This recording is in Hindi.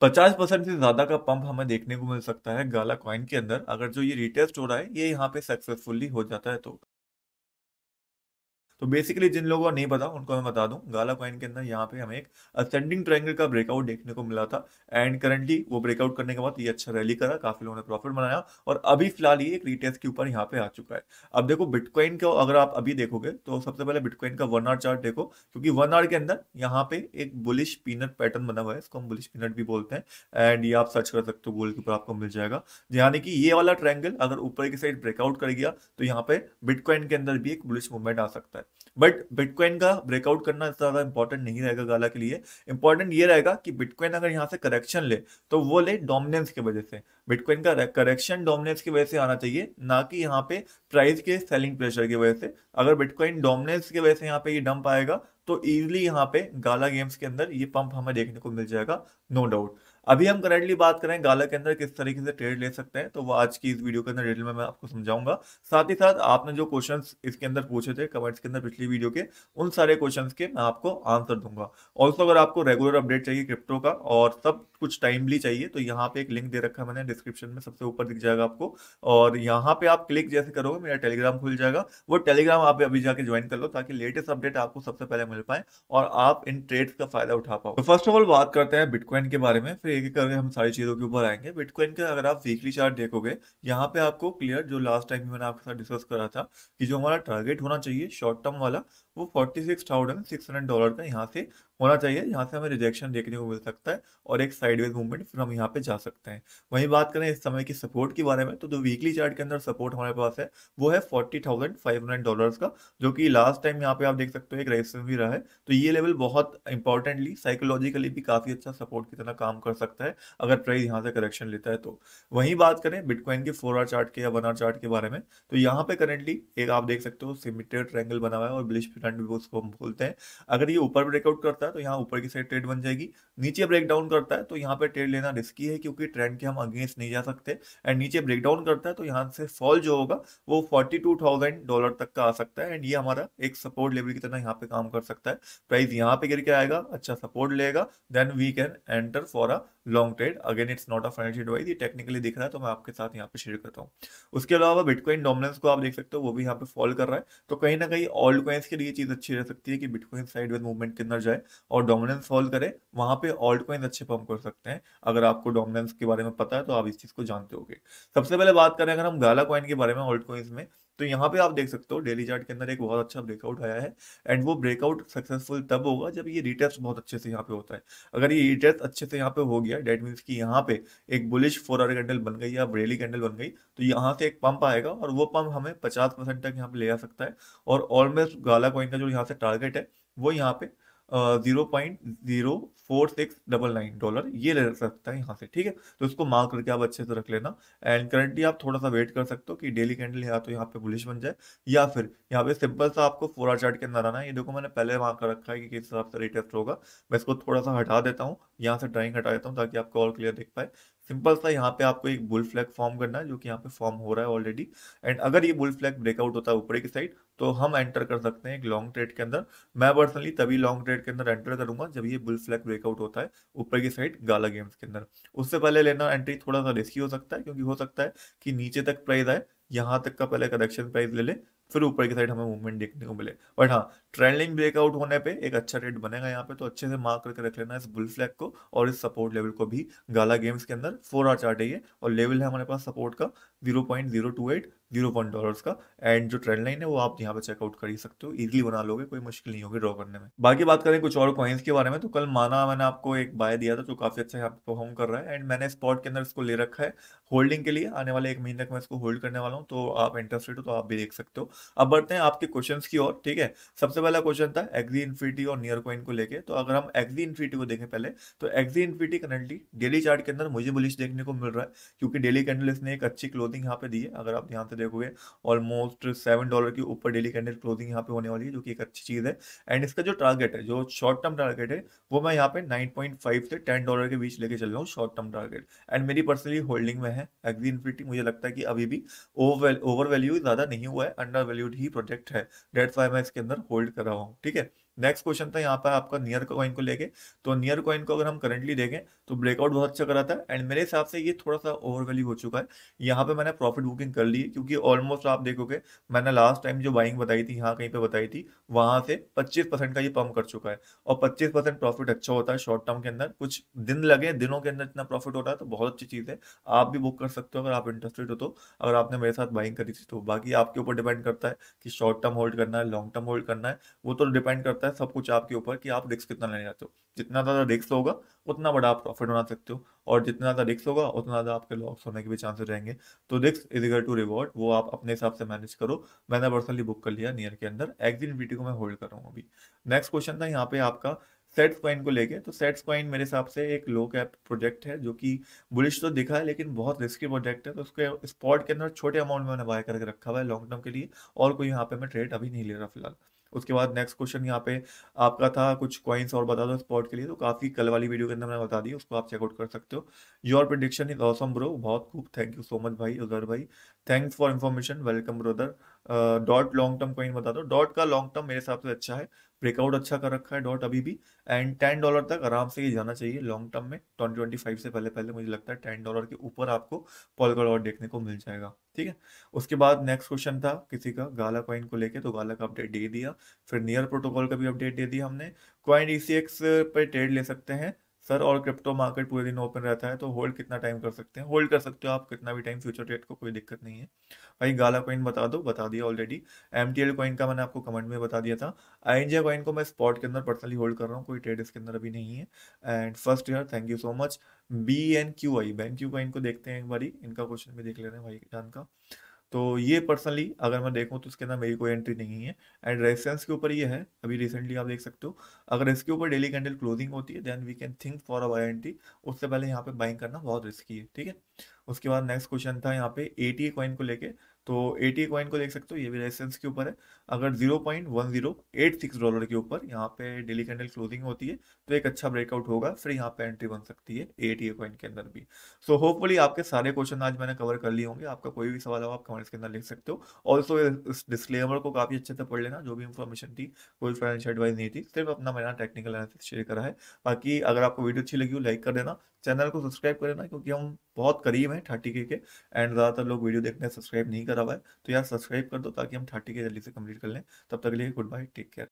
पचास परसेंट से ज्यादा का पंप हमें देखने को मिल सकता है गाला कॉइन के अंदर अगर जो ये रिटेस्ट हो रहा है ये यहाँ पे सक्सेसफुली हो जाता है तो तो बेसिकली जिन लोगों को नहीं पता उनको मैं बता दूं गाला कॉइन के अंदर यहाँ पे हमें एक असेंडिंग ट्रायंगल का ब्रेकआउट देखने को मिला था एंड करंटली वो ब्रेकआउट करने के बाद ये अच्छा रैली करा काफी लोगों ने प्रॉफिट बनाया और अभी फिलहाल ये एक रिटेस्ट के ऊपर यहाँ पे आ चुका है अब देखो बिटकॉइन को अगर आप अभी देखोगे तो सबसे पहले बिटकॉइन का वन आर चार्ट देखो क्योंकि वन आर के अंदर यहाँ पे एक बुलिश पीनट पैटर्न बना हुआ है इसको हम बुलिश पीनट भी बोलते हैं एंड ये आप सर्च कर सकते हो गूगल के ऊपर आपको मिल जाएगा यानी कि ये वाला ट्रैंगल अगर ऊपर की साइड ब्रेकआउट कर गया तो यहाँ पे बिटकॉइन के अंदर भी एक बुलिश मूवमेंट आ सकता है बट बिटकॉइन का ब्रेकआउट करना ज़्यादा इंपॉर्टेंट नहीं रहेगा गाला के लिए इंपॉर्टेंट ये रहेगा कि बिटकॉइन अगर यहाँ से करेक्शन ले तो वो ले डोमिनेंस की वजह से बिटकॉइन का करेक्शन डोमिनेंस की वजह से आना चाहिए ना कि यहाँ पे प्राइस के सेलिंग प्रेशर की वजह से अगर बिटकॉइन डोमिनेंस की वजह से यहाँ पे ये डंप आएगा तो इजिली यहाँ पे गाला गेम्स के अंदर ये पंप हमें देखने को मिल जाएगा नो डाउट अभी हम करेंटली बात करें गाला के अंदर किस तरीके से ट्रेड ले सकते हैं तो वो आज की इस वीडियो के अंदर डिटेल में मैं आपको समझाऊंगा साथ ही साथ आपने जो क्वेश्चंस इसके अंदर पूछे थे कमेंट्स के अंदर पिछली वीडियो के उन सारे क्वेश्चंस के मैं आपको आंसर दूंगा ऑल्सो अगर आपको रेगुलर अपडेट चाहिए क्रिप्टो का और सब कुछ टाइमली चाहिए तो यहाँ पे एक लिंक दे रखा है मैंने डिस्क्रिप्शन में सबसे ऊपर दिख जाएगा आपको और यहाँ पे आप क्लिक जैसे करोगे मेरा टेलीग्राम खुल जाएगा वो टेलीग्राम आप अभी जाके ज्वाइन कर लो ताकि लेटेस्ट अपडेट आपको सबसे पहले मिल मिल पाए और आप इन ट्रेड्स का फायदा उठा पाओ तो फर्स्ट ऑफ ऑल बात करते हैं बिटकॉइन के बारे में फिर एक एक करके हम सारी चीजों के ऊपर आएंगे बिटकॉइन का अगर आप वीकली चार्ट देखोगे यहाँ पे आपको क्लियर जो लास्ट टाइम मैंने आपके साथ डिस्कस करा था कि जो हमारा टारगेट होना चाहिए शॉर्ट टर्म वाला वो forty six thousand six hundred dollar का यहाँ से होना चाहिए यहाँ से हमें रिजेक्शन देखने को मिल सकता है और एक साइडवेज मूवमेंट फिर हम यहाँ पे जा सकते हैं वहीं बात करें इस समय की सपोर्ट के बारे में तो जो वीकली चार्ट के अंदर सपोर्ट हमारे पास है वो है forty thousand five hundred dollar का जो कि लास्ट टाइम यहाँ पे आप देख सकते हो एक रेजिस्टेंस भी रहा है तो ये लेवल बहुत इंपॉर्टेंटली साइकोलॉजिकली भी काफ़ी अच्छा सपोर्ट की तरह काम कर सकता है अगर प्राइस यहाँ से करेक्शन लेता है तो वहीं बात करें बिटकॉइन के फोर आर चार्ट के या वन आर चार्ट के बारे में तो यहाँ पे करेंटली एक आप देख सकते हो सिमिटेड ट्रैंगल बना हुआ है और ब्लिश फ्रंट भी उसको हम बोलते हैं अगर ये ऊपर ब्रेकआउट करता है है तो यहाँ ऊपर की साइड ट्रेड बन जाएगी नीचे ब्रेकडाउन करता है तो यहाँ पे ट्रेड लेना रिस्की है क्योंकि ट्रेंड के हम अगेंस्ट नहीं जा सकते एंड नीचे ब्रेकडाउन करता है तो यहाँ से फॉल जो होगा वो फोर्टी टू थाउजेंड डॉलर तक का आ सकता है एंड ये हमारा एक सपोर्ट लेवल की तरह यहाँ पे काम कर सकता है प्राइस यहाँ पे गिर के आएगा अच्छा सपोर्ट लेगा then we can enter for a long trade again it's not a financial device ये टेक्निकली दिख रहा है तो मैं आपके साथ यहाँ पे शेयर करता हूँ उसके अलावा बिटकॉइन डोमिनेंस को आप देख सकते हो वो भी यहाँ पे फॉल कर रहा है तो कहीं ना कहीं ऑल्ड कॉइन्स के लिए चीज अच्छी रह सकती है कि बिटकॉइन साइड मूवमेंट के अंदर जाए और डोमिनेंस सॉल्व करें वहां पे ऑल्ट कॉइन अच्छे पम्प कर सकते हैं अगर आपको डोमिनेंस के बारे में पता है तो आप इस चीज को जानते हो सबसे पहले बात करें अगर हम गाला कॉइन के बारे में ऑल्ट कॉइन्स में तो यहाँ पे आप देख सकते हो डेली चार्ट के अंदर एक बहुत अच्छा ब्रेकआउट आया है एंड वो ब्रेकआउट सक्सेसफुल तब होगा जब ये रिटेस्ट बहुत अच्छे से यहाँ पे होता है अगर ये रिटेस्ट अच्छे से यहाँ पे हो गया डेट मीन्स कि यहाँ पे एक बुलिश फोर आर कैंडल बन गई या ब्रेली कैंडल बन गई तो यहाँ से एक पंप आएगा और वो पंप हमें पचास तक यहाँ पे ले आ सकता है और ऑलमोस्ट गाला कॉइन का जो यहाँ से टारगेट है वो यहाँ पे zero point zero four six double nine dollar ये ले सकता है यहाँ से ठीक है तो इसको मार्क करके आप अच्छे से रख लेना एंड करंटली आप थोड़ा सा वेट कर सकते हो कि डेली कैंडल या तो यहाँ पे बुलिश बन जाए या फिर यहाँ पे सिंपल सा आपको फोर आर चार्ट के अंदर आना है ये देखो मैंने पहले मार्क कर रखा है कि किस हिसाब से रिटेस्ट होगा मैं इसको थोड़ा सा हटा देता हूँ यहाँ से ड्राइंग हटा देता हूँ ताकि आपको और क्लियर देख पाए सिंपल सा यहाँ पे आपको एक बुल फ्लैग फॉर्म करना है जो कि यहाँ पे फॉर्म हो रहा है ऑलरेडी एंड अगर ये बुल फ्लैग ब्रेकआउट होता है ऊपर की साइड तो हम एंटर कर सकते हैं एक लॉन्ग ट्रेड के अंदर मैं पर्सनली तभी लॉन्ग ट्रेड के अंदर एंटर करूंगा जब ये बुल फ्लैग ब्रेकआउट होता है ऊपर की साइड गाला गेम्स के अंदर उससे पहले लेना एंट्री थोड़ा सा रिस्की हो सकता है क्योंकि हो सकता है कि नीचे तक प्राइस आए यहाँ तक का पहले कलेक्शन प्राइस ले ले फिर ऊपर की साइड हमें मूवमेंट देखने को मिले बट हाँ ट्रेंडिंग ब्रेकआउट होने पे एक अच्छा ट्रेड बनेगा यहाँ पे तो अच्छे से मार्क करके रख लेना इस बुल फ्लैग को और इस सपोर्ट लेवल को भी गाला गेम्स के अंदर फोर आर चार्ट है और लेवल है हमारे पास सपोर्ट का zero point zero two eight zero one dollar का एंड जो ट्रेंड लाइन है वो आप यहाँ पे चेकआउट कर ही सकते हो इजिली बना लोगे कोई मुश्किल नहीं होगी ड्रॉ करने में बाकी बात करें कुछ और कॉइन्स के बारे में तो कल माना मैंने आपको एक बाय दिया था जो काफी अच्छा यहाँ पे परफॉर्म कर रहा है एंड मैंने स्पॉट के अंदर इसको ले रखा है होल्डिंग के लिए आने वाले एक महीने तक मैं इसको होल्ड करने वाला हूँ तो आप इंटरेस्टेड हो तो आप भी देख सकते हो अब बढ़ते हैं आपके क्वेश्चन की और ठीक है सबसे पहला क्वेश्चन था एक्जी इन्फिटी और नियर कॉइन को लेकर तो अगर हम एक्जी इन्फिटी को देखें पहले तो Axie Infinity currently daily chart के अंदर मुझे बुलिश देखने को मिल रहा है क्योंकि डेली कैंडल इसने एक अच्छी क्लोज क्लोथिंग यहाँ पे दी है अगर आप ध्यान से देखोगे ऑलमोस्ट सेवन डॉलर के ऊपर डेली कैंडल क्लोथिंग यहाँ पे होने वाली है जो कि एक अच्छी चीज़ है एंड इसका जो टारगेट है जो शॉर्ट टर्म टारगेट है वो मैं यहाँ पे नाइन से टेन डॉलर के बीच लेके चल रहा हूँ शॉर्ट टर्म टारगेट एंड मेरी पर्सनली होल्डिंग में है एक्जी इन्फिटी मुझे लगता है कि अभी भी ओवर वैल्यू ज़्यादा नहीं हुआ है अंडर वैल्यूड ही प्रोजेक्ट है डेट फाइव मैं इसके अंदर होल्ड कर रहा हूँ ठीक है नेक्स्ट क्वेश्चन था यहाँ पर आपका नियर कॉइन को लेके तो नियर कॉइन को अगर हम करंटली देखें तो ब्रेकआउट बहुत अच्छा करा था एंड मेरे हिसाब से ये थोड़ा सा ओवर वैल्यू हो चुका है यहाँ पे मैंने प्रॉफिट बुकिंग कर ली है क्योंकि ऑलमोस्ट आप देखोगे मैंने लास्ट टाइम जो बाइंग बताई थी यहाँ कहीं पर बताई थी वहाँ से पच्चीस का ये पम्प कर चुका है और पच्चीस प्रॉफिट अच्छा होता है शॉर्ट टर्म के अंदर कुछ दिन लगे दिनों के अंदर इतना प्रॉफिट होता है तो बहुत अच्छी चीज़ है आप भी बुक कर सकते हो अगर आप इंटरेस्टेड हो तो अगर आपने मेरे साथ बाइंग करी थी तो बाकी आपके ऊपर डिपेंड करता है कि शॉर्ट टर्म होल्ड करना है लॉन्ग टर्म होल्ड करना है वो तो डिपेंड करता है है सब कुछ आपके ऊपर कि आप रिस्क कितना लेना चाहते हो जितना ज़्यादा रिस्क होगा उतना बड़ा आप प्रॉफिट बना सकते हो और जितना ज़्यादा रिस्क होगा उतना ज़्यादा आपके लॉस होने के भी चांसेस रहेंगे तो risk is eager to reward वो आप अपने हिसाब से मैनेज करो मैंने पर्सनली बुक कर लिया नियर के अंदर एक्जिट वीटी को मैं होल्ड कर रहा हूँ अभी नेक्स्ट क्वेश्चन था यहाँ पे आपका सेट्स कॉइन को लेके तो सेट्स कॉइन मेरे हिसाब से एक लो कैप प्रोजेक्ट है जो कि बुलिश तो दिखा है लेकिन बहुत रिस्की प्रोजेक्ट है तो उसके स्पॉट के अंदर छोटे अमाउंट में मैंने बाय करके रखा हुआ है लॉन्ग टर्म के लिए और कोई यहाँ पे मैं ट्रेड अभी नहीं ले रहा फिलहाल उसके बाद नेक्स्ट क्वेश्चन यहाँ पे आपका था कुछ कॉइन्स और बता दो स्पॉट के लिए तो काफ़ी कल वाली वीडियो के अंदर मैंने बता दी उसको आप चेकआउट कर सकते हो your prediction is awesome bro बहुत खूब थैंक यू सो मच भाई उधर भाई thanks for information welcome brother dot long term coin बता दो डॉट का लॉन्ग टर्म मेरे हिसाब से अच्छा है ब्रेकआउट अच्छा कर रखा है डॉट अभी भी एंड टेन डॉलर तक आराम से ये जाना चाहिए लॉन्ग टर्म में ट्वेंटी ट्वेंटी फाइव से पहले पहले मुझे लगता है टेन डॉलर के ऊपर आपको पॉलका डॉट देखने को मिल जाएगा ठीक है उसके बाद नेक्स्ट क्वेश्चन था किसी का गाला क्वाइन को लेके तो गाला का अपडेट दे दिया फिर नियर प्रोटोकॉल का भी अपडेट दे दिया हमने क्वाइन ई पर ट्रेड ले सकते हैं सर और क्रिप्टो मार्केट पूरे दिन ओपन रहता है तो होल्ड कितना टाइम कर सकते हैं होल्ड कर सकते हो आप कितना भी टाइम फ्यूचर ट्रेड को कोई दिक्कत नहीं है भाई गाला कॉइन बता दो बता दिया already M T L coin का मैंने आपको कमेंट में बता दिया था आई एनजे कॉइन को मैं स्पॉट के अंदर पर्सनली होल्ड कर रहा हूँ कोई ट्रेड इसके अंदर अभी नहीं है and first year thank you so much B N Q I ban Q coin को देखते हैं एक बारी इनका क्वेश्चन भी देख ले रहे हैं भाई जान का तो ये पर्सनली अगर मैं देखूँ तो उसके अंदर मेरी कोई एंट्री नहीं है एंड रेसेंस के ऊपर ये है अभी रिसेंटली आप देख सकते हो अगर इसके ऊपर डेली कैंडल क्लोजिंग होती है then we can think for our entry उससे पहले यहाँ पे बाइंग करना बहुत रिस्की है ठीक है उसके बाद नेक्स्ट क्वेश्चन था यहाँ पे ए टी कॉइन को लेकर तो एटी कॉइन को देख सकते हो ये भी रेजिस्टेंस के ऊपर है अगर zero point one zero eight six dollar के ऊपर यहाँ पे डेली कैंडल क्लोजिंग होती है तो एक अच्छा ब्रेकआउट होगा फिर यहाँ पे एंट्री बन सकती है एट ई कॉइन के अंदर भी सो so, होपफुली आपके सारे क्वेश्चन आज मैंने कवर कर लिए होंगे आपका कोई भी सवाल हो आप कमेंट्स के अंदर लिख सकते हो ऑल्सो इस डिस्क्लेमर को काफ़ी अच्छे से पढ़ लेना जो भी इन्फॉर्मेशन थी कोई फाइनेंशियल एडवाइस नहीं थी सिर्फ अपना मैंने टेक्निकल एनालिसिस शेयर करा है बाकी अगर आपको वीडियो अच्छी लगी हो लाइक कर देना चैनल को सब्सक्राइब करें ना क्योंकि हम बहुत करीब हैं थर्टी के एंड ज़्यादातर लोग वीडियो देखने सब्सक्राइब नहीं करा हुआ है तो यार सब्सक्राइब कर दो ताकि हम थर्टी के जल्दी से कंप्लीट कर लें तब तक के लिए गुड बाय टेक केयर